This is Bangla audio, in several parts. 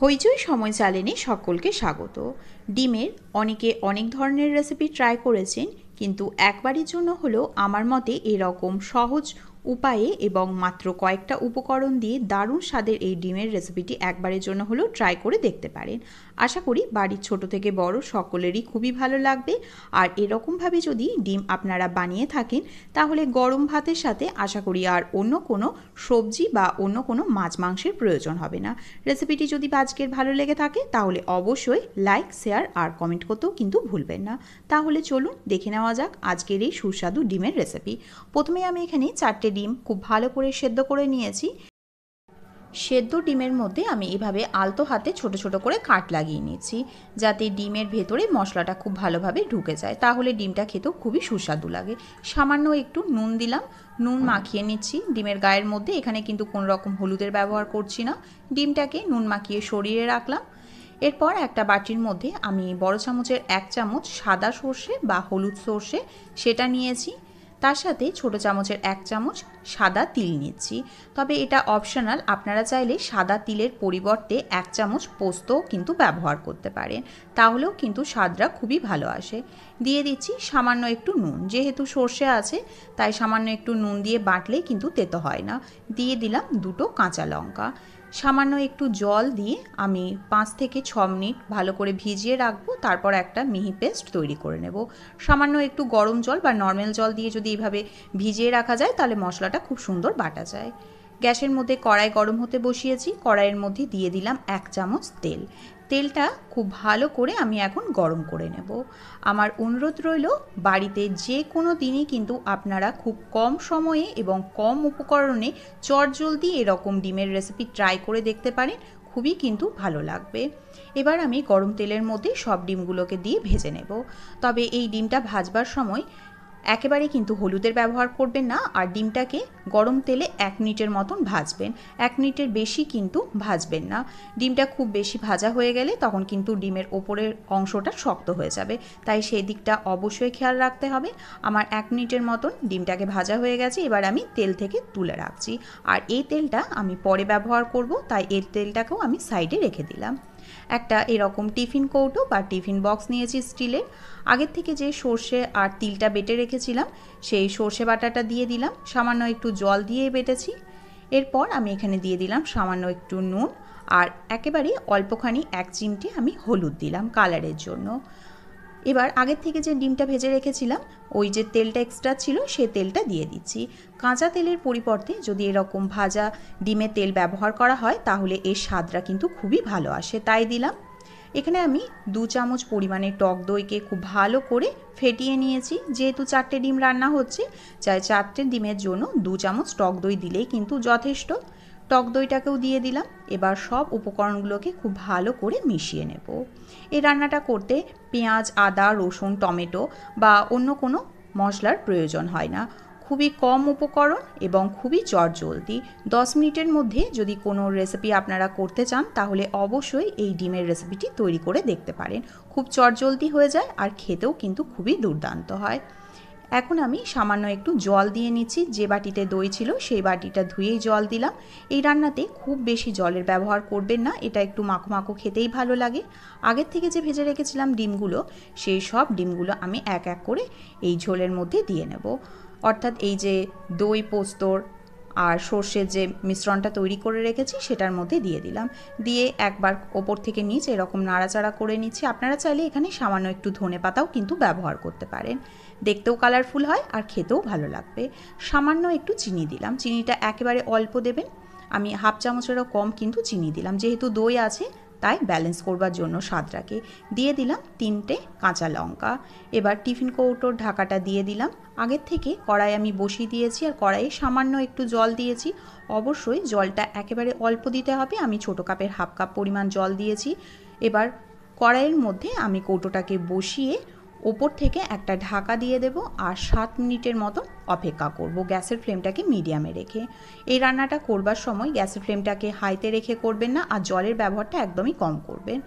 হইচই সময় চালেনি সকলকে স্বাগত ডিমের অনেকে অনেক ধরনের রেসিপি ট্রাই করেছেন কিন্তু একবারের জন্য হলেও আমার মতে এরকম সহজ উপায়ে এবং মাত্র কয়েকটা উপকরণ দিয়ে দারুণ স্বাদের এই ডিমের রেসিপিটি একবারের জন্য হলেও ট্রাই করে দেখতে পারেন আশা করি বাড়ির ছোট থেকে বড় সকলেরই খুবই ভালো লাগবে আর এরকমভাবে যদি ডিম আপনারা বানিয়ে থাকেন তাহলে গরম ভাতের সাথে আশা করি আর অন্য কোনো সবজি বা অন্য কোনো মাছ মাংসের প্রয়োজন হবে না রেসিপিটি যদি আজকের ভালো লেগে থাকে তাহলে অবশ্যই লাইক শেয়ার আর কমেন্ট করতেও কিন্তু ভুলবেন না তাহলে চলুন দেখে নেওয়া যাক আজকের এই সুস্বাদু ডিমের রেসিপি প্রথমে আমি এখানে চারটে ডিম খুব ভালো করে সেদ্ধ করে নিয়েছি সেদ্ধ ডিমের মধ্যে আমি এভাবে আলতো হাতে ছোট ছোট করে কাট লাগিয়ে নিয়েছি যাতে ডিমের ভেতরে মশলাটা খুব ভালোভাবে ঢুকে যায় তাহলে ডিমটা খেতেও খুবই সুস্বাদু লাগে সামান্য একটু নুন দিলাম নুন মাখিয়ে নিচ্ছি ডিমের গায়ের মধ্যে এখানে কিন্তু কোনো রকম হলুদের ব্যবহার করছি না ডিমটাকে নুন মাখিয়ে সরিয়ে রাখলাম এরপর একটা বাটির মধ্যে আমি বড় চামচের এক চামচ সাদা সর্ষে বা হলুদ সর্ষে সেটা নিয়েছি তার সাথে ছোট চামচের এক চামচ সাদা তিল নিচ্ছি তবে এটা অপশনাল আপনারা চাইলে সাদা তিলের পরিবর্তে এক চামচ পোস্তও কিন্তু ব্যবহার করতে পারেন তাহলেও কিন্তু স্বাদটা খুবই ভালো আসে দিয়ে দিচ্ছি সামান্য একটু নুন যেহেতু সর্ষে আছে তাই সামান্য একটু নুন দিয়ে বাটলে কিন্তু তেতো হয় না দিয়ে দিলাম দুটো কাঁচা লঙ্কা সামান্য একটু জল দিয়ে আমি পাঁচ থেকে ছ মিনিট ভালো করে ভিজিয়ে রাখবো তারপর একটা মিহি পেস্ট তৈরি করে নেব সামান্য একটু গরম জল বা নর্মাল জল দিয়ে যদি এভাবে ভিজিয়ে রাখা যায় তাহলে মশলাটা খুব সুন্দর বাটা যায় গ্যাসের মধ্যে কড়াই গরম হতে বসিয়েছি কড়াইয়ের মধ্যে দিয়ে দিলাম এক চামচ তেল তেলটা খুব ভালো করে আমি এখন গরম করে নেব আমার অনুরোধ রইল বাড়িতে যে কোনো দিনই কিন্তু আপনারা খুব কম সময়ে এবং কম উপকরণে চটজলদি এরকম ডিমের রেসিপি ট্রাই করে দেখতে পারেন খুবই কিন্তু ভালো লাগবে এবার আমি গরম তেলের মধ্যে সব ডিমগুলোকে দিয়ে ভেজে নেব তবে এই ডিমটা ভাজবার সময় একেবারে কিন্তু হলুদের ব্যবহার করবেন না আর ডিমটাকে গরম তেলে এক মিনিটের মতন ভাজবেন এক মিনিটের বেশি কিন্তু ভাজবেন না ডিমটা খুব বেশি ভাজা হয়ে গেলে তখন কিন্তু ডিমের ওপরের অংশটা শক্ত হয়ে যাবে তাই সেই দিকটা অবশ্যই খেয়াল রাখতে হবে আমার এক মিনিটের মতন ডিমটাকে ভাজা হয়ে গেছে এবার আমি তেল থেকে তুলে রাখছি আর এই তেলটা আমি পরে ব্যবহার করব তাই এর তেলটাকেও আমি সাইডে রেখে দিলাম একটা এরকম টিফিন কৌটো বা টিফিন বক্স নিয়েছি স্টিলের আগের থেকে যে সর্ষে আর তিলটা বেটে রেখেছিলাম সেই সর্ষে বাটাটা দিয়ে দিলাম সামান্য একটু জল দিয়ে বেটেছি এরপর আমি এখানে দিয়ে দিলাম সামান্য একটু নুন আর একেবারে অল্পখানি এক চিমটি আমি হলুদ দিলাম কালারের জন্য এবার আগের থেকে যে ডিমটা ভেজে রেখেছিলাম ওই যে তেলটা এক্সট্রা ছিল সে তেলটা দিয়ে দিচ্ছি কাঁচা তেলের পরিবর্তে যদি এরকম ভাজা ডিমে তেল ব্যবহার করা হয় তাহলে এর স্বাদটা কিন্তু খুবই ভালো আসে তাই দিলাম এখানে আমি দু চামচ পরিমাণে টক দইকে খুব ভালো করে ফেটিয়ে নিয়েছি যেহেতু চারটে ডিম রান্না হচ্ছে চাই চারটে ডিমের জন্য দু চামচ টক দই দিলেই কিন্তু যথেষ্ট টক দইটাকেও দিয়ে দিলাম এবার সব উপকরণগুলোকে খুব ভালো করে মিশিয়ে নেব এই রান্নাটা করতে পেঁয়াজ আদা রসুন টমেটো বা অন্য কোনো মশলার প্রয়োজন হয় না খুবই কম উপকরণ এবং খুবই চটজলদি দশ মিনিটের মধ্যে যদি কোনো রেসিপি আপনারা করতে চান তাহলে অবশ্যই এই ডিমের রেসিপিটি তৈরি করে দেখতে পারেন খুব চটজলদি হয়ে যায় আর খেতেও কিন্তু খুবই দুর্দান্ত হয় এখন আমি সামান্য একটু জল দিয়ে নিচ্ছি যে বাটিতে দই ছিল সেই বাটিটা ধুয়েই জল দিলাম এই রান্নাতে খুব বেশি জলের ব্যবহার করবেন না এটা একটু মাখো মাখো খেতেই ভালো লাগে আগের থেকে যে ভেজে রেখেছিলাম ডিমগুলো সেই সব ডিমগুলো আমি এক এক করে এই ঝোলের মধ্যে দিয়ে নেব অর্থাৎ এই যে দই পোস্তর আর সর্ষের যে মিশ্রণটা তৈরি করে রেখেছি সেটার মধ্যে দিয়ে দিলাম দিয়ে একবার ওপর থেকে নিচ এরকম নাড়াচাড়া করে নিচ্ছি আপনারা চাইলে এখানে সামান্য একটু ধনে পাতাও কিন্তু ব্যবহার করতে পারেন দেখতেও কালারফুল হয় আর খেতেও ভালো লাগবে সামান্য একটু চিনি দিলাম চিনিটা একেবারে অল্প দেবেন আমি হাফ চামচেরও কম কিন্তু চিনি দিলাম যেহেতু দই আছে তাই ব্যালেন্স করবার জন্য সাদরাকে দিয়ে দিলাম তিনটে কাঁচা লঙ্কা এবার টিফিন কৌটোর ঢাকাটা দিয়ে দিলাম আগের থেকে কড়াই আমি বসিয়ে দিয়েছি আর কড়াইয়ে সামান্য একটু জল দিয়েছি অবশ্যই জলটা একেবারে অল্প দিতে হবে আমি ছোটো কাপের হাফ কাপ পরিমাণ জল দিয়েছি এবার কড়াইয়ের মধ্যে আমি কৌটোটাকে বসিয়ে ওপর থেকে একটা ঢাকা দিয়ে দেব আর সাত মিনিটের মতো অপেক্ষা করব গ্যাসের ফ্লেমটাকে মিডিয়ামে রেখে এই রান্নাটা করবার সময় গ্যাসের ফ্লেমটাকে হাইতে রেখে করবেন না আর জলের ব্যবহারটা একদমই কম করবেন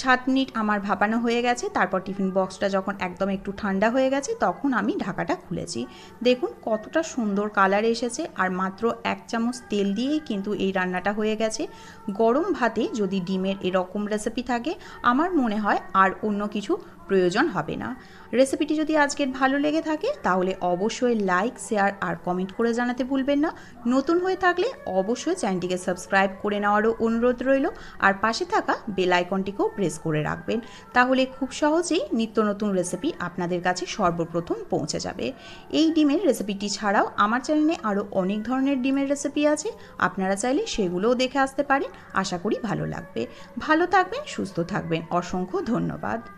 সাত মিনিট আমার ভাপানো হয়ে গেছে তারপর টিফিন বক্সটা যখন একদম একটু ঠান্ডা হয়ে গেছে তখন আমি ঢাকাটা খুলেছি দেখুন কতটা সুন্দর কালার এসেছে আর মাত্র এক চামচ তেল দিয়েই কিন্তু এই রান্নাটা হয়ে গেছে গরম ভাতে যদি ডিমের এরকম রেসিপি থাকে আমার মনে হয় আর অন্য কিছু প্রয়োজন হবে না রেসিপিটি যদি আজকের ভালো লেগে থাকে তাহলে অবশ্যই লাইক শেয়ার আর কমেন্ট করে জানাতে ভুলবেন না নতুন হয়ে থাকলে অবশ্যই চ্যানেলটিকে সাবস্ক্রাইব করে নেওয়ারও অনুরোধ রইল আর পাশে থাকা বেল আইকনটিকেও প্রেস করে রাখবেন তাহলে খুব সহজেই নিত্য নতুন রেসিপি আপনাদের কাছে সর্বপ্রথম পৌঁছে যাবে এই ডিমের রেসিপিটি ছাড়াও আমার চ্যানেলে আরও অনেক ধরনের ডিমের রেসিপি আছে আপনারা চাইলে সেগুলোও দেখে আসতে পারেন আশা করি ভালো লাগবে ভালো থাকবেন সুস্থ থাকবেন অসংখ্য ধন্যবাদ